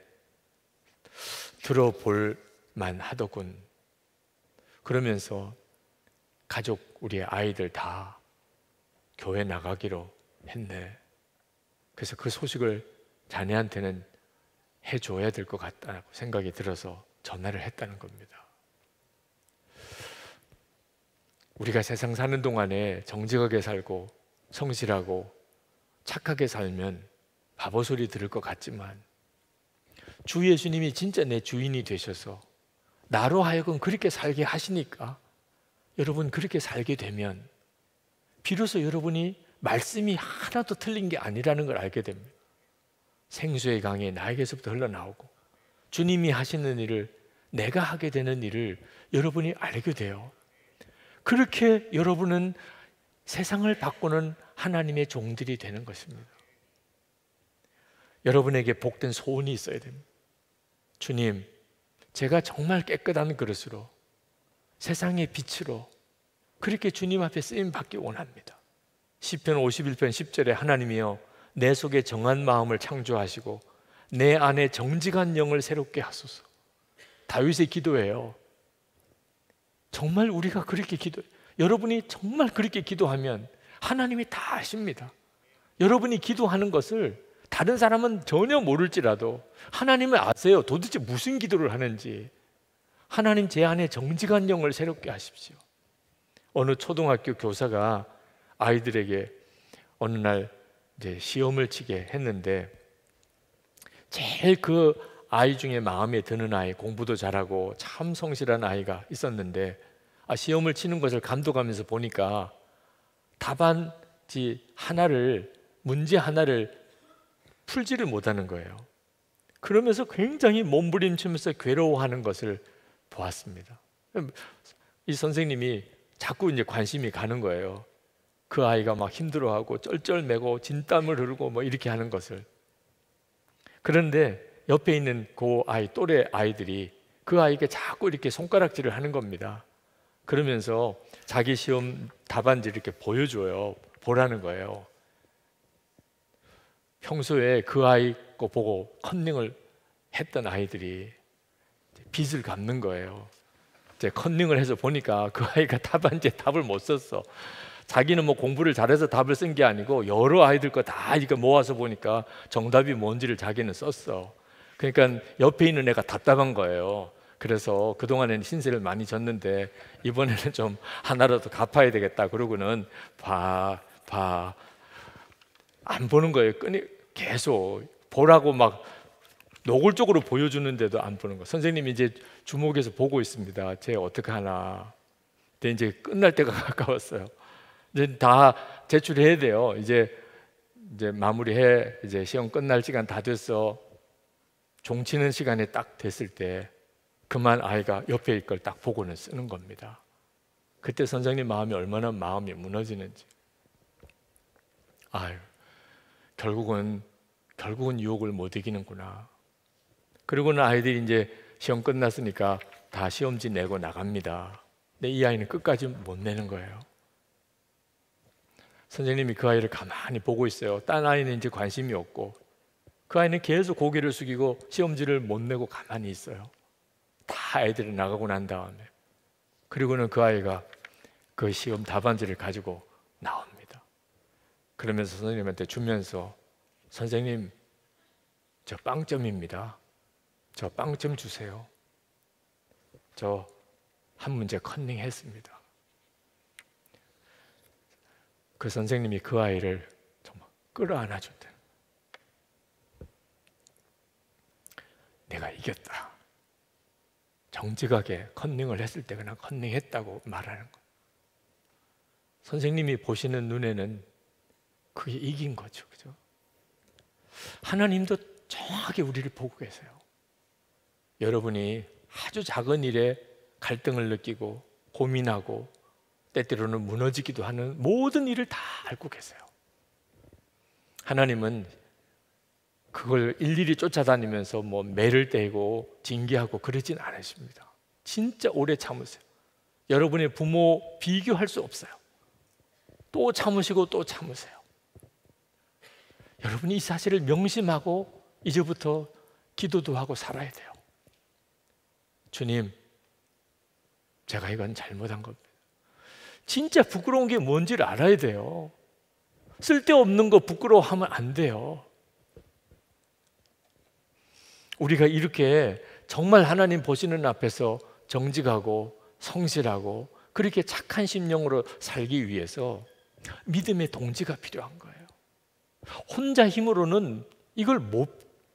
들어볼 만하더군. 그러면서 가족, 우리의 아이들 다 교회 나가기로 했네. 그래서 그 소식을 자네한테는 해줘야 될 것 같다고 생각이 들어서 전화를 했다는 겁니다. 우리가 세상 사는 동안에 정직하게 살고 성실하고 착하게 살면 바보 소리 들을 것 같지만 주 예수님이 진짜 내 주인이 되셔서 나로 하여금 그렇게 살게 하시니까 여러분 그렇게 살게 되면 비로소 여러분이 말씀이 하나도 틀린 게 아니라는 걸 알게 됩니다. 생수의 강이 나에게서부터 흘러나오고 주님이 하시는 일을 내가 하게 되는 일을 여러분이 알게 돼요. 그렇게 여러분은 세상을 바꾸는 하나님의 종들이 되는 것입니다. 여러분에게 복된 소원이 있어야 됩니다. 주님, 제가 정말 깨끗한 그릇으로 세상의 빛으로 그렇게 주님 앞에 쓰임 받기 원합니다. 1 0편 51편 10절에 하나님이여 내 속에 정한 마음을 창조하시고 내 안에 정직한 영을 새롭게 하소서. 다윗의 기도예요. 정말 우리가 그렇게 기도 여러분이 정말 그렇게 기도하면 하나님이 다 아십니다. 여러분이 기도하는 것을 다른 사람은 전혀 모를지라도 하나님은 아세요. 도대체 무슨 기도를 하는지. 하나님 제 안에 정직한 영을 새롭게 하십시오. 어느 초등학교 교사가 아이들에게 어느 날 이제 시험을 치게 했는데 제일 그 아이 중에 마음에 드는 아이, 공부도 잘하고 참 성실한 아이가 있었는데 아, 시험을 치는 것을 감독하면서 보니까 답안지 하나를 문제 하나를 풀지를 못하는 거예요. 그러면서 굉장히 몸부림치면서 괴로워하는 것을 보았습니다. 이 선생님이 자꾸 이제 관심이 가는 거예요. 그 아이가 막 힘들어하고 쩔쩔매고 진땀을 흐르고 뭐 이렇게 하는 것을. 그런데 옆에 있는 그 아이 또래 아이들이 그 아이에게 자꾸 이렇게 손가락질을 하는 겁니다. 그러면서 자기 시험 답안지 를 이렇게 보여줘요. 보라는 거예요. 평소에 그 아이 거 보고 컨닝을 했던 아이들이 빚을 갚는 거예요. 이제 컨닝을 해서 보니까 그 아이가 답안지에 답을 못 썼어. 자기는 뭐 공부를 잘해서 답을 쓴 게 아니고 여러 아이들 거 다 이렇게 모아서 보니까 정답이 뭔지를 자기는 썼어. 그러니까 옆에 있는 애가 답답한 거예요. 그래서 그동안에는 신세를 많이 졌는데 이번에는 좀 하나라도 갚아야 되겠다. 그러고는 봐, 봐, 안 보는 거예요. 끊이 계속 보라고 막 노골적으로 보여주는데도 안 보는 거. 선생님이 이제 주목해서 보고 있습니다. 쟤 어떻게 하나. 근데 이제 끝날 때가 가까웠어요. 이제 다 제출해야 돼요. 이제 이제 마무리해. 이제 시험 끝날 시간 다 됐어. 종치는 시간에 딱 됐을 때 그만 아이가 옆에 있걸 딱 보고는 쓰는 겁니다. 그때 선생님 마음이 얼마나 마음이 무너지는지. 아유, 결국은 결국은 유혹을 못 이기는구나. 그리고는 아이들이 이제 시험 끝났으니까 다 시험지 내고 나갑니다. 근데 이 아이는 끝까지 못 내는 거예요. 선생님이 그 아이를 가만히 보고 있어요. 딴 아이는 이제 관심이 없고 그 아이는 계속 고개를 숙이고 시험지를 못 내고 가만히 있어요. 다 아이들이 나가고 난 다음에 그리고는 그 아이가 그 시험 답안지를 가지고 나옵니다. 그러면서 선생님한테 주면서 선생님 저 빵점입니다. 저 빵점 주세요. 저 한 문제 컨닝했습니다. 그 선생님이 그 아이를 정말 끌어안아 준대 내가 이겼다. 정직하게 컨닝을 했을 때 그냥 컨닝했다고 말하는 거. 선생님이 보시는 눈에는 그게 이긴 거죠. 그죠? 하나님도 정확하게 우리를 보고 계세요. 여러분이 아주 작은 일에 갈등을 느끼고 고민하고 때때로는 무너지기도 하는 모든 일을 다 알고 계세요. 하나님은 그걸 일일이 쫓아다니면서 뭐 매를 떼고 징계하고 그러진 않으십니다. 진짜 오래 참으세요. 여러분의 부모 비교할 수 없어요. 또 참으시고 또 참으세요. 여러분이 이 사실을 명심하고 이제부터 기도도 하고 살아야 돼요. 주님, 제가 이건 잘못한 겁니다. 진짜 부끄러운 게 뭔지를 알아야 돼요. 쓸데없는 거 부끄러워하면 안 돼요. 우리가 이렇게 정말 하나님 보시는 앞에서 정직하고 성실하고 그렇게 착한 심령으로 살기 위해서 믿음의 동지가 필요한 거예요. 혼자 힘으로는 이걸 못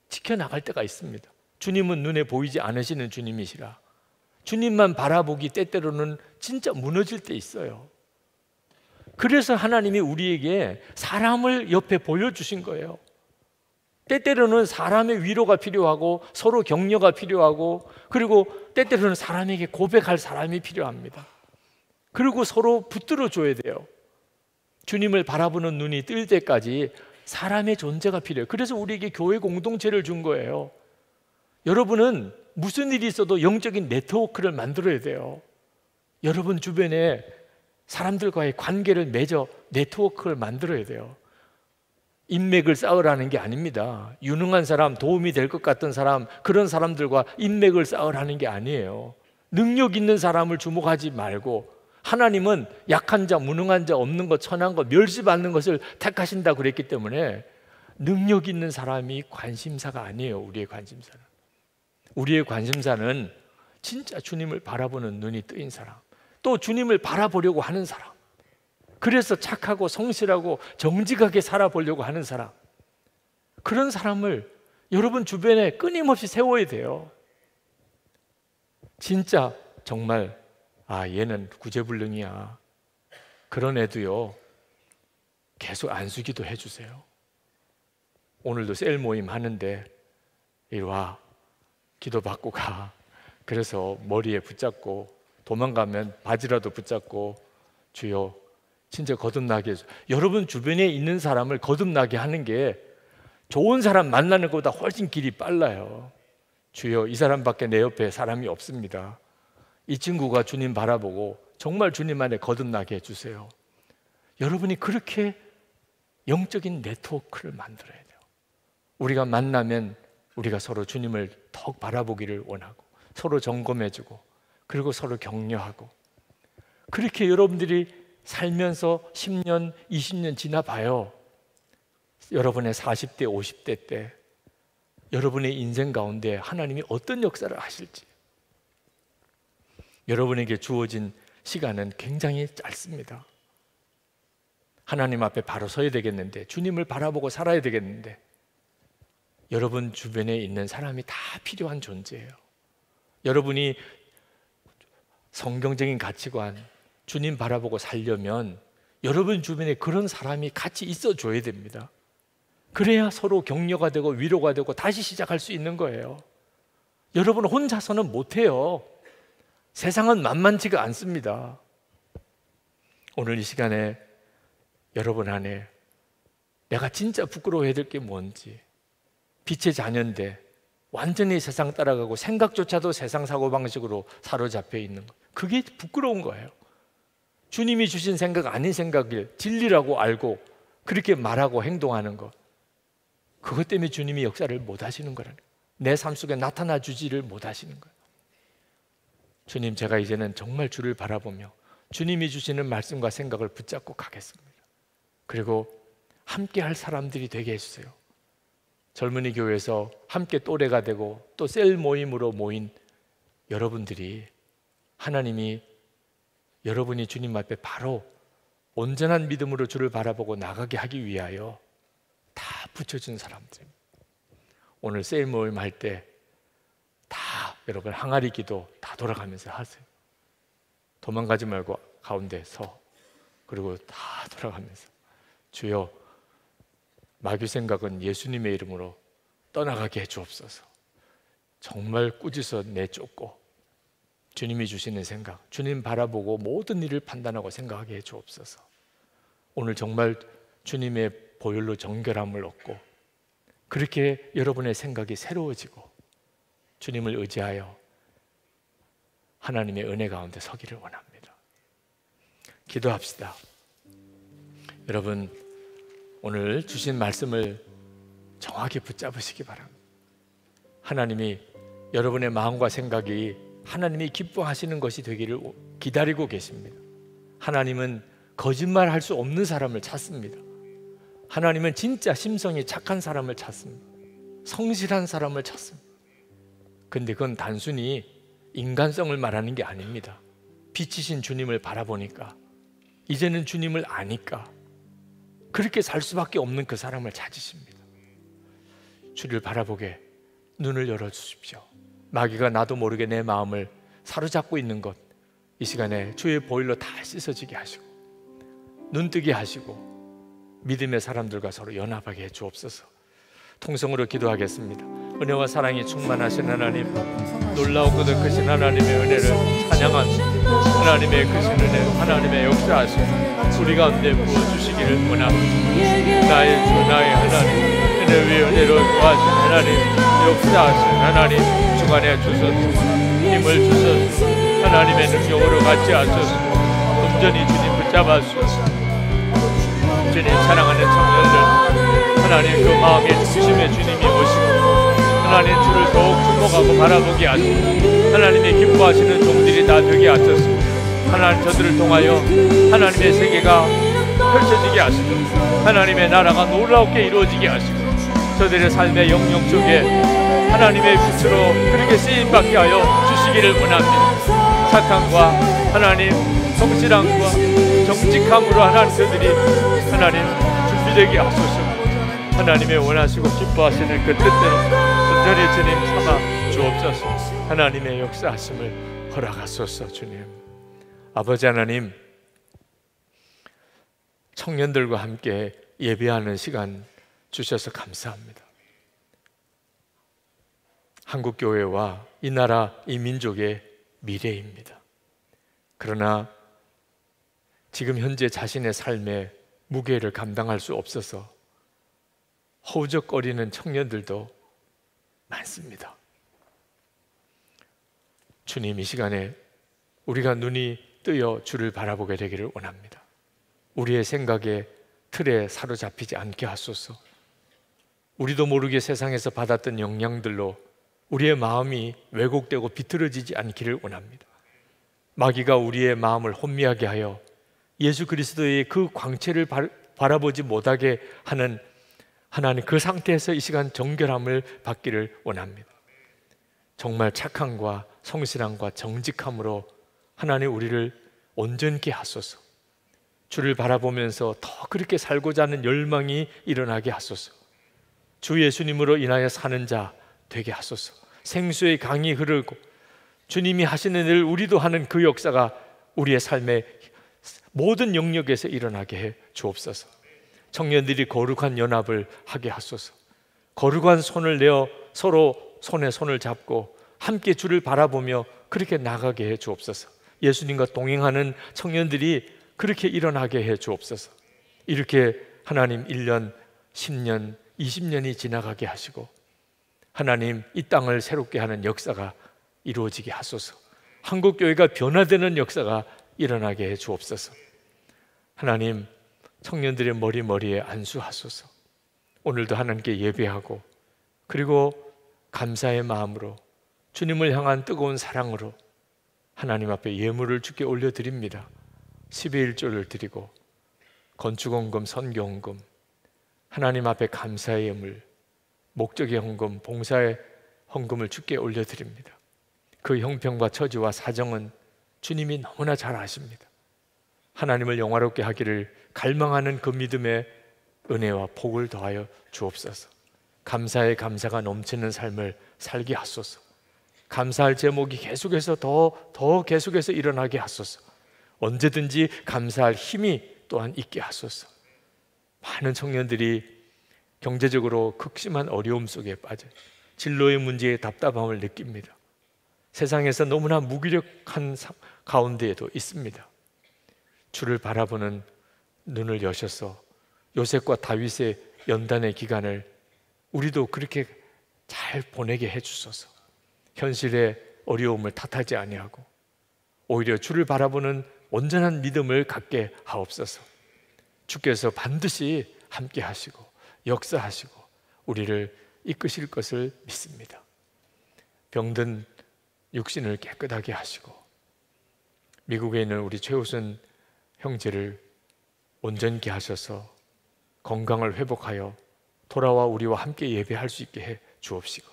지켜나갈 때가 있습니다. 주님은 눈에 보이지 않으시는 주님이시라. 주님만 바라보기 때때로는 진짜 무너질 때 있어요. 그래서 하나님이 우리에게 사람을 옆에 보여주신 거예요. 때때로는 사람의 위로가 필요하고 서로 격려가 필요하고 그리고 때때로는 사람에게 고백할 사람이 필요합니다. 그리고 서로 붙들어 줘야 돼요. 주님을 바라보는 눈이 뜰 때까지 사람의 존재가 필요해요. 그래서 우리에게 교회 공동체를 준 거예요. 여러분은 무슨 일이 있어도 영적인 네트워크를 만들어야 돼요. 여러분 주변에 사람들과의 관계를 맺어 네트워크를 만들어야 돼요. 인맥을 쌓으라는 게 아닙니다. 유능한 사람, 도움이 될 것 같은 사람, 그런 사람들과 인맥을 쌓으라는 게 아니에요. 능력 있는 사람을 주목하지 말고 하나님은 약한 자, 무능한 자, 없는 것, 천한 것, 멸시받는 것을 택하신다 그랬기 때문에 능력 있는 사람이 관심사가 아니에요. 우리의 관심사는. 우리의 관심사는 진짜 주님을 바라보는 눈이 뜨인 사람. 또 주님을 바라보려고 하는 사람. 그래서 착하고 성실하고 정직하게 살아보려고 하는 사람. 그런 사람을 여러분 주변에 끊임없이 세워야 돼요. 진짜 정말 아, 얘는 구제불능이야. 그런 애도요, 계속 안수기도 해주세요. 오늘도 셀 모임 하는데, 이리 와. 기도 받고 가. 그래서 머리에 붙잡고, 도망가면 바지라도 붙잡고, 주여, 진짜 거듭나게 해줘. 여러분 주변에 있는 사람을 거듭나게 하는 게 좋은 사람 만나는 것보다 훨씬 길이 빨라요. 주여, 이 사람밖에 내 옆에 사람이 없습니다. 이 친구가 주님 바라보고 정말 주님 안에 거듭나게 해주세요. 여러분이 그렇게 영적인 네트워크를 만들어야 돼요. 우리가 만나면 우리가 서로 주님을 더욱 바라보기를 원하고 서로 점검해주고 그리고 서로 격려하고 그렇게 여러분들이 살면서 10년, 20년 지나봐요. 여러분의 40대, 50대 때 여러분의 인생 가운데 하나님이 어떤 역사를 하실지 여러분에게 주어진 시간은 굉장히 짧습니다. 하나님 앞에 바로 서야 되겠는데, 주님을 바라보고 살아야 되겠는데, 여러분 주변에 있는 사람이 다 필요한 존재예요. 여러분이 성경적인 가치관, 주님 바라보고 살려면 여러분 주변에 그런 사람이 같이 있어 줘야 됩니다. 그래야 서로 격려가 되고 위로가 되고 다시 시작할 수 있는 거예요. 여러분 혼자서는 못해요. 세상은 만만치가 않습니다. 오늘 이 시간에 여러분 안에 내가 진짜 부끄러워해야 될 게 뭔지 빛의 자녀인데 완전히 세상 따라가고 생각조차도 세상 사고방식으로 사로잡혀 있는 것. 그게 부끄러운 거예요. 주님이 주신 생각 아닌 생각을 진리라고 알고 그렇게 말하고 행동하는 것. 그것 때문에 주님이 역사를 못 하시는 거라는 내삶 속에 나타나 주지를 못 하시는 거예요. 주님, 제가 이제는 정말 주를 바라보며 주님이 주시는 말씀과 생각을 붙잡고 가겠습니다. 그리고 함께 할 사람들이 되게 해주세요. 젊은이 교회에서 함께 또래가 되고 또 셀 모임으로 모인 여러분들이 하나님이 여러분이 주님 앞에 바로 온전한 믿음으로 주를 바라보고 나가게 하기 위하여 다 붙여준 사람들 오늘 셀 모임 할때다 여러분 항아리 기도 다 돌아가면서 하세요. 도망가지 말고 가운데 서 그리고 다 돌아가면서 주여 마귀 생각은 예수님의 이름으로 떠나가게 해 주옵소서. 정말 꾸짖어 내쫓고 주님이 주시는 생각, 주님 바라보고 모든 일을 판단하고 생각하게 해 주옵소서. 오늘 정말 주님의 보혈로 정결함을 얻고 그렇게 여러분의 생각이 새로워지고 주님을 의지하여 하나님의 은혜 가운데 서기를 원합니다. 기도합시다. 여러분, 오늘 주신 말씀을 정확히 붙잡으시기 바랍니다. 하나님이 여러분의 마음과 생각이 하나님이 기뻐하시는 것이 되기를 기다리고 계십니다. 하나님은 거짓말 할 수 없는 사람을 찾습니다. 하나님은 진짜 심성이 착한 사람을 찾습니다. 성실한 사람을 찾습니다. 근데 그건 단순히 인간성을 말하는 게 아닙니다. 빛이신 주님을 바라보니까 이제는 주님을 아니까 그렇게 살 수밖에 없는 그 사람을 찾으십니다. 주를 바라보게 눈을 열어 주십시오. 마귀가 나도 모르게 내 마음을 사로잡고 있는 것 이 시간에 주의 보일러 다 씻어지게 하시고 눈뜨게 하시고 믿음의 사람들과 서로 연합하게 해 주옵소서. 통성으로 기도하겠습니다. 은혜와 사랑이 충만하신 하나님 놀라우고 크신 하나님의 은혜를 찬양합니다 하나님의 크신 은혜 하나님의 역사하심 우리 가운데 부어주시기를 원합니다 나의 주 나의 하나님 은혜 위 은혜로 도와주신 하나님 역사하신 하나님 주간에 주소서 힘을 주소서 하나님의 능력으로 같이 하소서 온전히 주님 붙잡아주소서 주님 사랑하는 청년들 하나님 그 마음의 중심에 주님이 오시고 하나님 주를 더욱 충복하고 바라보게 하시고 하나님의 기뻐하시는 종들이 다 되게 하셨습니다. 하나님 저들을 통하여 하나님의 세계가 펼쳐지게 하시고 하나님의 나라가 놀랍게 라 이루어지게 하시고 저들의 삶의 영역 속에 하나님의 빛으로 그렇게 쓰임받게 하여 주시기를 원합니다. 착함과 하나님 성실함과 정직함으로 하나님 저들이 하나님 준비되게 하소서 하나님의 원하시고 기뻐하시는 그 뜻대로 간절히 주님 삼아 주옵소서 하나님의 역사하심을 허락하소서 주님 아버지 하나님 청년들과 함께 예배하는 시간 주셔서 감사합니다 한국교회와 이 나라 이 민족의 미래입니다 그러나 지금 현재 자신의 삶의 무게를 감당할 수 없어서 허우적거리는 청년들도 많습니다. 주님 이 시간에 우리가 눈이 뜨여 주를 바라보게 되기를 원합니다. 우리의 생각에 틀에 사로잡히지 않게 하소서. 우리도 모르게 세상에서 받았던 영향들로 우리의 마음이 왜곡되고 비틀어지지 않기를 원합니다. 마귀가 우리의 마음을 혼미하게 하여 예수 그리스도의 그 광채를 바라보지 못하게 하는 하나님 그 상태에서 이 시간 정결함을 받기를 원합니다. 정말 착함과 성실함과 정직함으로 하나님 우리를 온전케 하소서. 주를 바라보면서 더 그렇게 살고자 하는 열망이 일어나게 하소서. 주 예수님으로 인하여 사는 자 되게 하소서. 생수의 강이 흐르고 주님이 하시는 일 우리도 하는 그 역사가 우리의 삶의 모든 영역에서 일어나게 해 주옵소서. 청년들이 거룩한 연합을 하게 하소서. 거룩한 손을 내어 서로 손에 손을 잡고 함께 주를 바라보며 그렇게 나가게 해 주옵소서. 예수님과 동행하는 청년들이 그렇게 일어나게 해 주옵소서. 이렇게 하나님 1년, 10년, 20년이 지나가게 하시고 하나님 이 땅을 새롭게 하는 역사가 이루어지게 하소서. 한국 교회가 변화되는 역사가 일어나게 해 주옵소서. 하나님 청년들의 머리머리에 안수하소서. 오늘도 하나님께 예배하고 그리고 감사의 마음으로 주님을 향한 뜨거운 사랑으로 하나님 앞에 예물을 주께 올려드립니다. 12일조를 드리고 건축원금, 선교원금, 하나님 앞에 감사의 예물, 목적의 헌금, 봉사의 헌금을 주께 올려드립니다. 그형평과 처지와 사정은 주님이 너무나 잘 아십니다. 하나님을 영화롭게 하기를 갈망하는 그 믿음의 은혜와 복을 더하여 주옵소서. 감사의 감사가 넘치는 삶을 살게 하소서. 감사할 제목이 계속해서 더, 더 계속해서 일어나게 하소서. 언제든지 감사할 힘이 또한 있게 하소서. 많은 청년들이 경제적으로 극심한 어려움 속에 빠져 진로의 문제에 답답함을 느낍니다. 세상에서 너무나 무기력한 가운데에도 있습니다. 주를 바라보는 눈을 여셔서 요셉과 다윗의 연단의 기간을 우리도 그렇게 잘 보내게 해 주소서. 현실의 어려움을 탓하지 아니하고 오히려 주를 바라보는 온전한 믿음을 갖게 하옵소서. 주께서 반드시 함께 하시고 역사하시고 우리를 이끄실 것을 믿습니다. 병든 육신을 깨끗하게 하시고 미국에 있는 우리 최우순 형제를 온전케 하셔서 건강을 회복하여 돌아와 우리와 함께 예배할 수 있게 해 주옵시고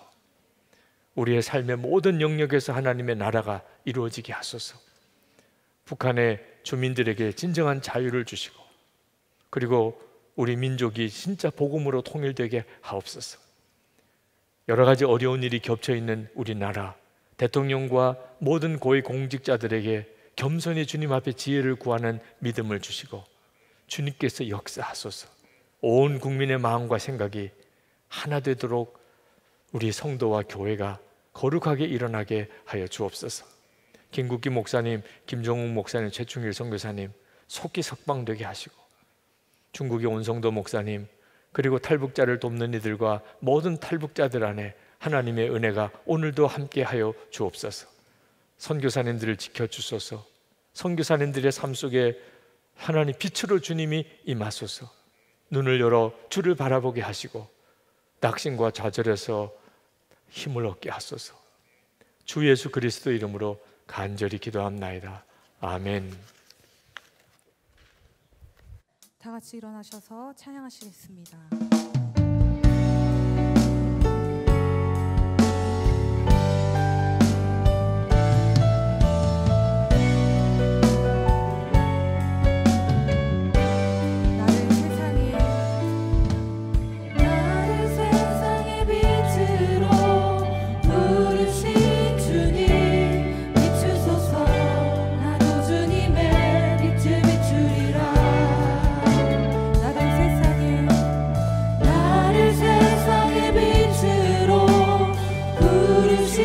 우리의 삶의 모든 영역에서 하나님의 나라가 이루어지게 하소서 북한의 주민들에게 진정한 자유를 주시고 그리고 우리 민족이 진짜 복음으로 통일되게 하옵소서 여러 가지 어려운 일이 겹쳐 있는 우리나라 대통령과 모든 고위 공직자들에게 겸손히 주님 앞에 지혜를 구하는 믿음을 주시고 주님께서 역사하소서 온 국민의 마음과 생각이 하나 되도록 우리 성도와 교회가 거룩하게 일어나게 하여 주옵소서. 김국기 목사님, 김종욱 목사님, 최충일 선교사님 속기 석방되게 하시고 중국의 온성도 목사님 그리고 탈북자를 돕는 이들과 모든 탈북자들 안에 하나님의 은혜가 오늘도 함께하여 주옵소서. 선교사님들을 지켜주소서. 선교사님들의 삶 속에 하나님 빛으로 주님이 임하소서. 눈을 열어 주를 바라보게 하시고 낙심과 좌절에서 힘을 얻게 하소서. 주 예수 그리스도 이름으로 간절히 기도합나이다. 아멘. 다 같이 일어나셔서 찬양하시겠습니다.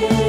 to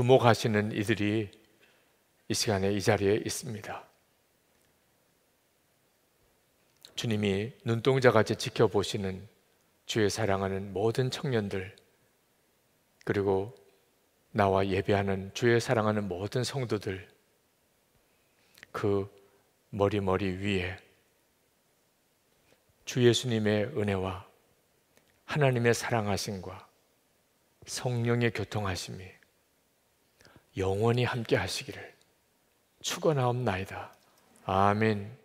주목하시는 이들이 이 시간에 이 자리에 있습니다. 주님이 눈동자같이 지켜보시는 주의 사랑하는 모든 청년들, 그리고 나와 예배하는 주의 사랑하는 모든 성도들, 그 머리머리 위에 주 예수님의 은혜와 하나님의 사랑하심과 성령의 교통하심이 영원히 함께 하시기를 축원하옵나이다. 아멘.